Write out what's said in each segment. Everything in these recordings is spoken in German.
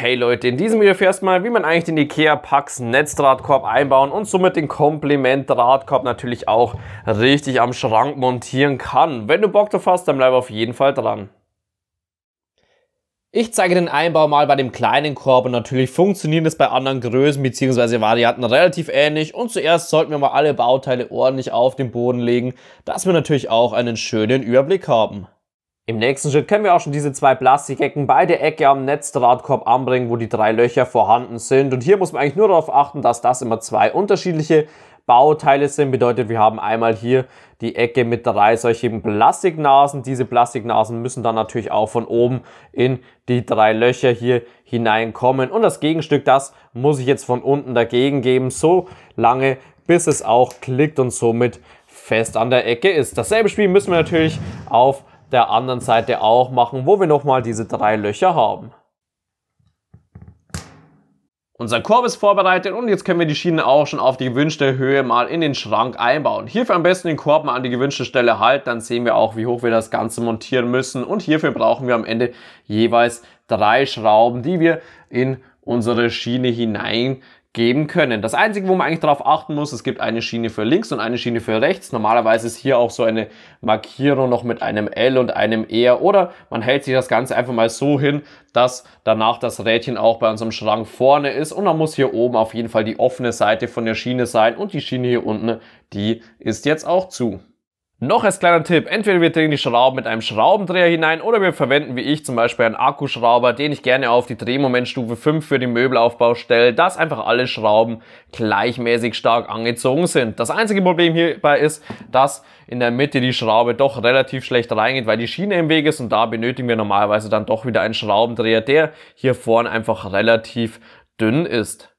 Hey Leute, in diesem Video erfährst du mal, wie man eigentlich den IKEA Pax Netzdrahtkorb einbauen und somit den Komplementdrahtkorb natürlich auch richtig am Schrank montieren kann. Wenn du Bock drauf hast, dann bleib auf jeden Fall dran. Ich zeige den Einbau mal bei dem kleinen Korb und natürlich funktionieren das bei anderen Größen bzw. Varianten relativ ähnlich und zuerst sollten wir mal alle Bauteile ordentlich auf den Boden legen, dass wir natürlich auch einen schönen Überblick haben. Im nächsten Schritt können wir auch schon diese zwei Plastikecken bei der Ecke am Netzdrahtkorb anbringen, wo die drei Löcher vorhanden sind. Und hier muss man eigentlich nur darauf achten, dass das immer zwei unterschiedliche Bauteile sind. Bedeutet, wir haben einmal hier die Ecke mit drei solchen Plastiknasen. Diese Plastiknasen müssen dann natürlich auch von oben in die drei Löcher hier hineinkommen. Und das Gegenstück, das muss ich jetzt von unten dagegen geben, so lange, bis es auch klickt und somit fest an der Ecke ist. Dasselbe Spiel müssen wir natürlich auf der anderen Seite auch machen, wo wir nochmal diese drei Löcher haben. Unser Korb ist vorbereitet und jetzt können wir die Schienen auch schon auf die gewünschte Höhe mal in den Schrank einbauen. Hierfür am besten den Korb mal an die gewünschte Stelle halten, dann sehen wir auch, wie hoch wir das Ganze montieren müssen. Und hierfür brauchen wir am Ende jeweils drei Schrauben, die wir in unsere Schiene hinein geben können. Das Einzige, wo man eigentlich darauf achten muss, es gibt eine Schiene für links und eine Schiene für rechts. Normalerweise ist hier auch so eine Markierung noch mit einem L und einem R e oder man hält sich das Ganze einfach mal so hin, dass danach das Rädchen auch bei unserem Schrank vorne ist und dann muss hier oben auf jeden Fall die offene Seite von der Schiene sein und die Schiene hier unten, die ist jetzt auch zu. Noch als kleiner Tipp, entweder wir drehen die Schrauben mit einem Schraubendreher hinein oder wir verwenden wie ich zum Beispiel einen Akkuschrauber, den ich gerne auf die Drehmomentstufe 5 für den Möbelaufbau stelle, dass einfach alle Schrauben gleichmäßig stark angezogen sind. Das einzige Problem hierbei ist, dass in der Mitte die Schraube doch relativ schlecht reingeht, weil die Schiene im Weg ist und da benötigen wir normalerweise dann doch wieder einen Schraubendreher, der hier vorne einfach relativ dünn ist.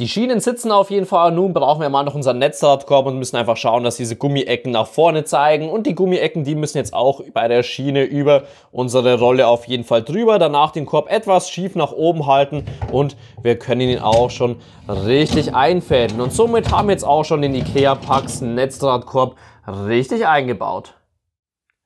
Die Schienen sitzen auf jeden Fall. Nun brauchen wir mal noch unseren Netzradkorb und müssen einfach schauen, dass diese Gummiecken nach vorne zeigen. Und die Gummiecken, die müssen jetzt auch bei der Schiene über unsere Rolle auf jeden Fall drüber. Danach den Korb etwas schief nach oben halten und wir können ihn auch schon richtig einfädeln. Und somit haben wir jetzt auch schon den Ikea Pax Netzradkorb richtig eingebaut.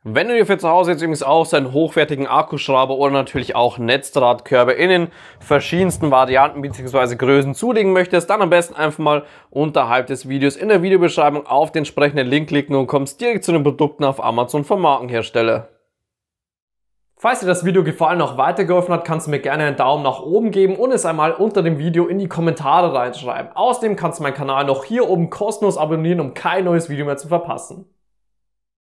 Wenn du dir für zu Hause jetzt übrigens auch so einen hochwertigen Akkuschrauber oder natürlich auch Netzdrahtkörbe in den verschiedensten Varianten bzw. Größen zulegen möchtest, dann am besten einfach mal unterhalb des Videos in der Videobeschreibung auf den entsprechenden Link klicken und kommst direkt zu den Produkten auf Amazon vom Markenhersteller. Falls dir das Video gefallen noch weitergeholfen hat, kannst du mir gerne einen Daumen nach oben geben und es einmal unter dem Video in die Kommentare reinschreiben. Außerdem kannst du meinen Kanal noch hier oben kostenlos abonnieren, um kein neues Video mehr zu verpassen.